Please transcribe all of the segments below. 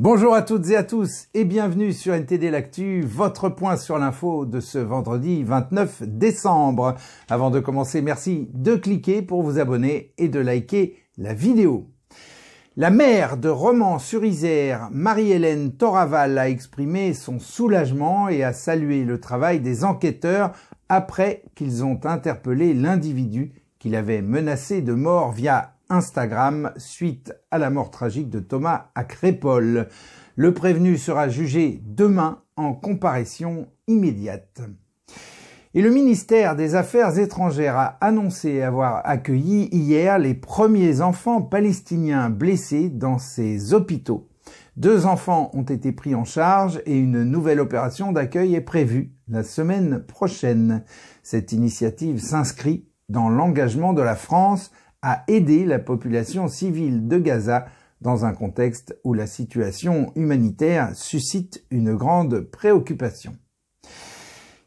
Bonjour à toutes et à tous et bienvenue sur NTD L'Actu, votre point sur l'info de ce vendredi 29 décembre. Avant de commencer, merci de cliquer pour vous abonner et de liker la vidéo. La maire de Romans-sur-Isère, Marie-Hélène Toraval, a exprimé son soulagement et a salué le travail des enquêteurs après qu'ils ont interpellé l'individu qu'il avait menacé de mort via Instagram suite à la mort tragique de Thomas à Crépole. Le prévenu sera jugé demain en comparution immédiate. Et le ministère des Affaires étrangères a annoncé avoir accueilli hier les premiers enfants palestiniens blessés dans ses hôpitaux. Deux enfants ont été pris en charge et une nouvelle opération d'accueil est prévue la semaine prochaine. Cette initiative s'inscrit dans l'engagement de la France à aider la population civile de Gaza dans un contexte où la situation humanitaire suscite une grande préoccupation.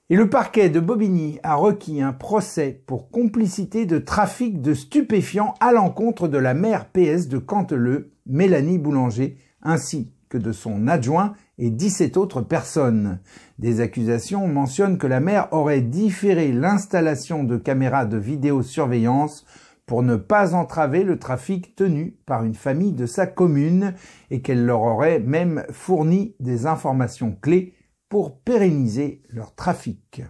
Et le parquet de Bobigny a requis un procès pour complicité de trafic de stupéfiants à l'encontre de la maire PS de Canteleu, Mélanie Boulanger, ainsi que de son adjoint et 17 autres personnes. Des accusations mentionnent que la maire aurait différé l'installation de caméras de vidéosurveillance pour ne pas entraver le trafic tenu par une famille de sa commune et qu'elle leur aurait même fourni des informations clés pour pérenniser leur trafic.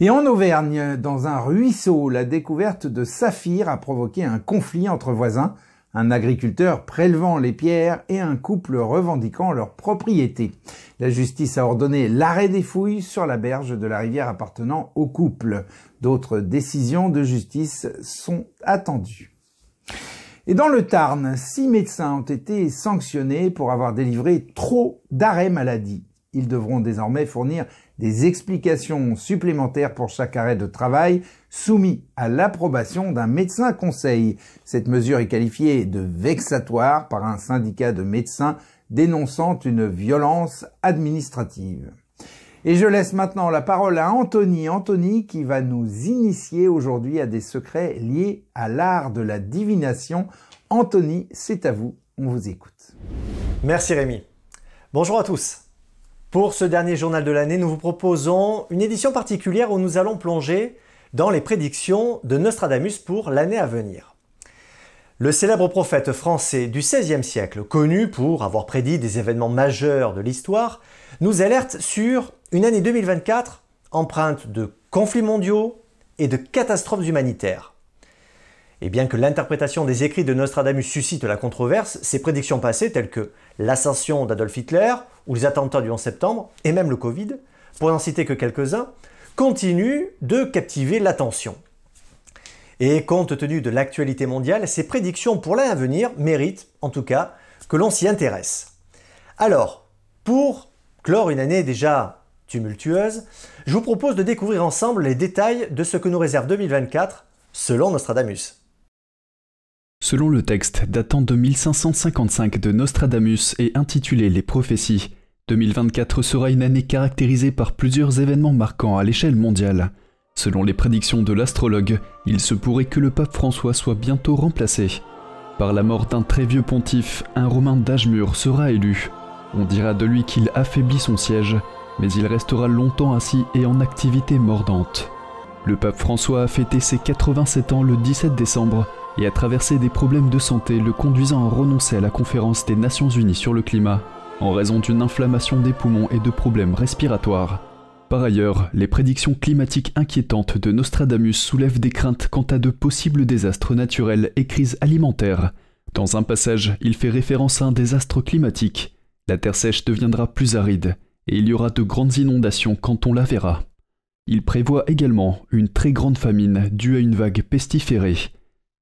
Et en Auvergne, dans un ruisseau, la découverte de saphir a provoqué un conflit entre voisins un agriculteur prélevant les pierres et un couple revendiquant leur propriété. La justice a ordonné l'arrêt des fouilles sur la berge de la rivière appartenant au couple. D'autres décisions de justice sont attendues. Et dans le Tarn, six médecins ont été sanctionnés pour avoir délivré trop d'arrêts maladie. Ils devront désormais fournir des explications supplémentaires pour chaque arrêt de travail soumis à l'approbation d'un médecin conseil. Cette mesure est qualifiée de vexatoire par un syndicat de médecins dénonçant une violence administrative. Et je laisse maintenant la parole à Anthony. Anthony qui va nous initier aujourd'hui à des secrets liés à l'art de la divination. Anthony, c'est à vous, on vous écoute. Merci Rémi. Bonjour à tous. Pour ce dernier journal de l'année, nous vous proposons une édition particulière où nous allons plonger dans les prédictions de Nostradamus pour l'année à venir. Le célèbre prophète français du XVIe siècle, connu pour avoir prédit des événements majeurs de l'histoire, nous alerte sur une année 2024 empreinte de conflits mondiaux et de catastrophes humanitaires. Et bien que l'interprétation des écrits de Nostradamus suscite la controverse, ses prédictions passées, telles que l'ascension d'Adolf Hitler ou les attentats du 11 septembre, et même le Covid, pour n'en citer que quelques-uns, continuent de captiver l'attention. Et compte tenu de l'actualité mondiale, ces prédictions pour l'avenir méritent, en tout cas, que l'on s'y intéresse. Alors, pour clore une année déjà tumultueuse, je vous propose de découvrir ensemble les détails de ce que nous réserve 2024 selon Nostradamus. Selon le texte datant de 1555 de Nostradamus et intitulé Les prophéties, 2024 sera une année caractérisée par plusieurs événements marquants à l'échelle mondiale. Selon les prédictions de l'astrologue, il se pourrait que le pape François soit bientôt remplacé. Par la mort d'un très vieux pontife, un Romain d'âge mûr sera élu. On dira de lui qu'il affaiblit son siège, mais il restera longtemps assis et en activité mordante. Le pape François a fêté ses 87 ans le 17 décembre et a traversé des problèmes de santé le conduisant à renoncer à la conférence des Nations Unies sur le climat en raison d'une inflammation des poumons et de problèmes respiratoires. Par ailleurs, les prédictions climatiques inquiétantes de Nostradamus soulèvent des craintes quant à de possibles désastres naturels et crises alimentaires. Dans un passage, il fait référence à un désastre climatique. La terre sèche deviendra plus aride, et il y aura de grandes inondations quand on la verra. Il prévoit également une très grande famine due à une vague pestiférée,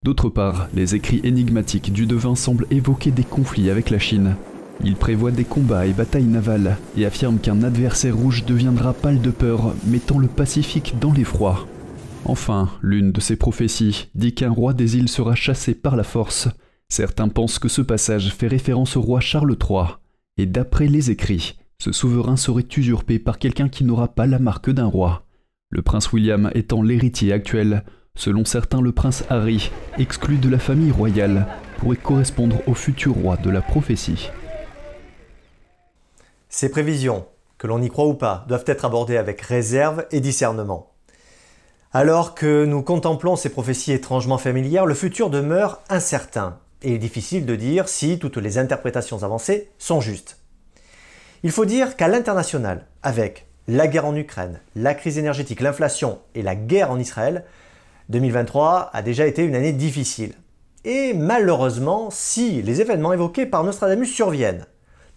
D'autre part, les écrits énigmatiques du devin semblent évoquer des conflits avec la Chine. Il prévoit des combats et batailles navales, et affirme qu'un adversaire rouge deviendra pâle de peur, mettant le Pacifique dans l'effroi. Enfin, l'une de ses prophéties dit qu'un roi des îles sera chassé par la force. Certains pensent que ce passage fait référence au roi Charles III, et d'après les écrits, ce souverain serait usurpé par quelqu'un qui n'aura pas la marque d'un roi. Le prince William étant l'héritier actuel, Selon certains, le prince Harry, exclu de la famille royale, pourrait correspondre au futur roi de la prophétie. Ces prévisions, que l'on y croit ou pas, doivent être abordées avec réserve et discernement. Alors que nous contemplons ces prophéties étrangement familières, le futur demeure incertain et il est difficile de dire si toutes les interprétations avancées sont justes. Il faut dire qu'à l'international, avec la guerre en Ukraine, la crise énergétique, l'inflation et la guerre en Israël, 2023 a déjà été une année difficile. Et malheureusement, si les événements évoqués par Nostradamus surviennent,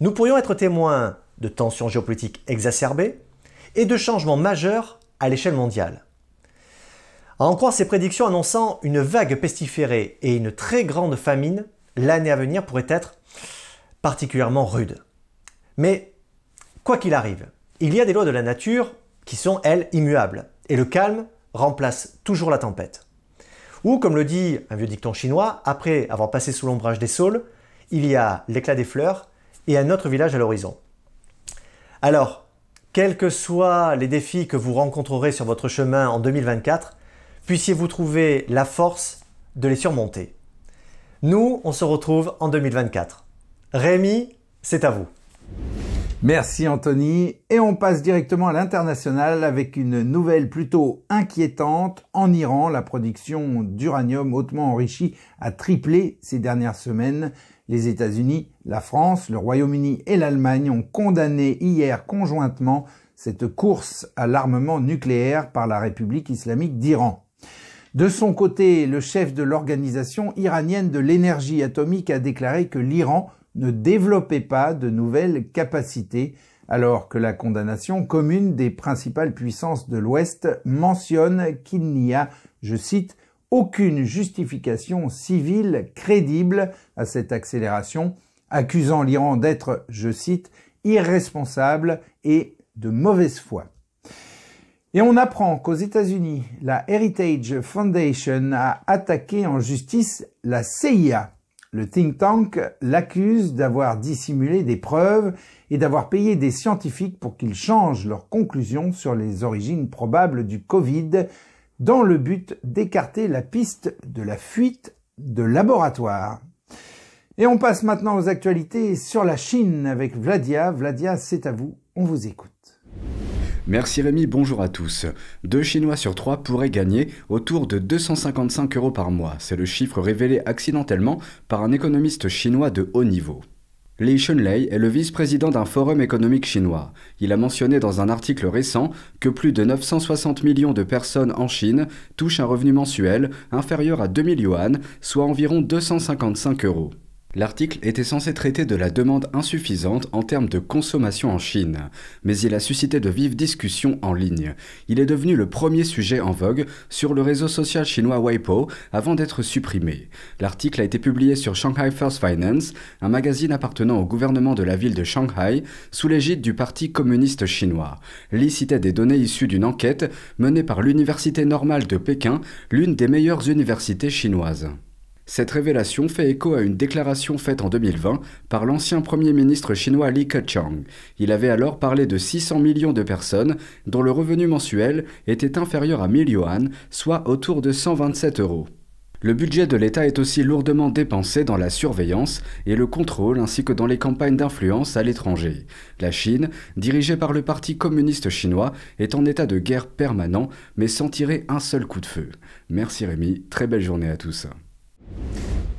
nous pourrions être témoins de tensions géopolitiques exacerbées et de changements majeurs à l'échelle mondiale. À en croire ces prédictions annonçant une vague pestiférée et une très grande famine, l'année à venir pourrait être particulièrement rude. Mais quoi qu'il arrive, il y a des lois de la nature qui sont, elles, immuables, et le calme remplace toujours la tempête. Ou comme le dit un vieux dicton chinois, après avoir passé sous l'ombrage des saules, il y a l'éclat des fleurs et un autre village à l'horizon. Alors, quels que soient les défis que vous rencontrerez sur votre chemin en 2024, puissiez-vous trouver la force de les surmonter. Nous, on se retrouve en 2024. Rémi, c'est à vous. Merci Anthony. Et on passe directement à l'international avec une nouvelle plutôt inquiétante. En Iran, la production d'uranium hautement enrichi a triplé ces dernières semaines. Les États-Unis, la France, le Royaume-Uni et l'Allemagne ont condamné hier conjointement cette course à l'armement nucléaire par la République islamique d'Iran. De son côté, le chef de l'Organisation iranienne de l'énergie atomique a déclaré que l'Iran ne développait pas de nouvelles capacités, alors que la condamnation commune des principales puissances de l'Ouest mentionne qu'il n'y a, je cite, aucune justification civile crédible à cette accélération, accusant l'Iran d'être, je cite, irresponsable et de mauvaise foi. Et on apprend qu'aux États-Unis, la Heritage Foundation a attaqué en justice la CIA le think tank l'accuse d'avoir dissimulé des preuves et d'avoir payé des scientifiques pour qu'ils changent leurs conclusions sur les origines probables du Covid dans le but d'écarter la piste de la fuite de laboratoire. Et on passe maintenant aux actualités sur la Chine avec Vladia. Vladia, c'est à vous, on vous écoute. Merci Rémi, bonjour à tous. Deux Chinois sur trois pourraient gagner autour de 255 euros par mois. C'est le chiffre révélé accidentellement par un économiste chinois de haut niveau. Li Shunlei est le vice-président d'un forum économique chinois. Il a mentionné dans un article récent que plus de 960 millions de personnes en Chine touchent un revenu mensuel inférieur à 000 yuan, soit environ 255 euros. L'article était censé traiter de la demande insuffisante en termes de consommation en Chine, mais il a suscité de vives discussions en ligne. Il est devenu le premier sujet en vogue sur le réseau social chinois Weibo avant d'être supprimé. L'article a été publié sur Shanghai First Finance, un magazine appartenant au gouvernement de la ville de Shanghai, sous l'égide du Parti communiste chinois. Li citait des données issues d'une enquête menée par l'Université normale de Pékin, l'une des meilleures universités chinoises. Cette révélation fait écho à une déclaration faite en 2020 par l'ancien Premier ministre chinois Li Keqiang. Il avait alors parlé de 600 millions de personnes dont le revenu mensuel était inférieur à 1000 yuan, soit autour de 127 euros. Le budget de l'État est aussi lourdement dépensé dans la surveillance et le contrôle ainsi que dans les campagnes d'influence à l'étranger. La Chine, dirigée par le Parti communiste chinois, est en état de guerre permanent mais sans tirer un seul coup de feu. Merci Rémi, très belle journée à tous.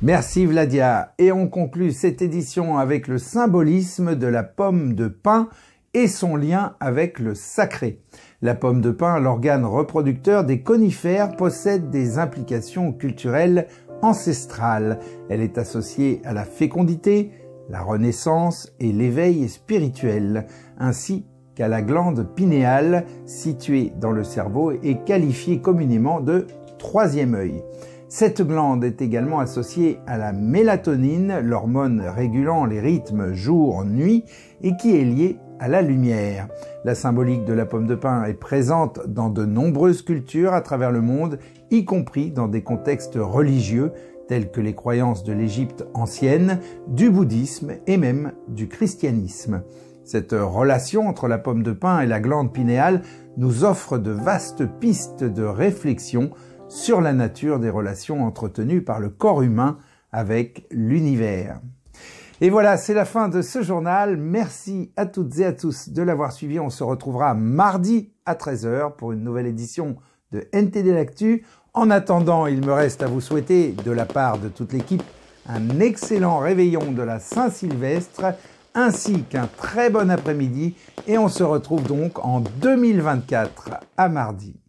Merci Vladia. Et on conclut cette édition avec le symbolisme de la pomme de pin et son lien avec le sacré. La pomme de pin, l'organe reproducteur des conifères, possède des implications culturelles ancestrales. Elle est associée à la fécondité, la renaissance et l'éveil spirituel, ainsi qu'à la glande pinéale située dans le cerveau et qualifiée communément de troisième œil. Cette glande est également associée à la mélatonine, l'hormone régulant les rythmes jour-nuit et qui est liée à la lumière. La symbolique de la pomme de pin est présente dans de nombreuses cultures à travers le monde, y compris dans des contextes religieux tels que les croyances de l'Égypte ancienne, du bouddhisme et même du christianisme. Cette relation entre la pomme de pin et la glande pinéale nous offre de vastes pistes de réflexion sur la nature des relations entretenues par le corps humain avec l'univers. Et voilà, c'est la fin de ce journal. Merci à toutes et à tous de l'avoir suivi. On se retrouvera mardi à 13h pour une nouvelle édition de NTD L'Actu. En attendant, il me reste à vous souhaiter, de la part de toute l'équipe, un excellent réveillon de la Saint-Sylvestre, ainsi qu'un très bon après-midi, et on se retrouve donc en 2024 à mardi.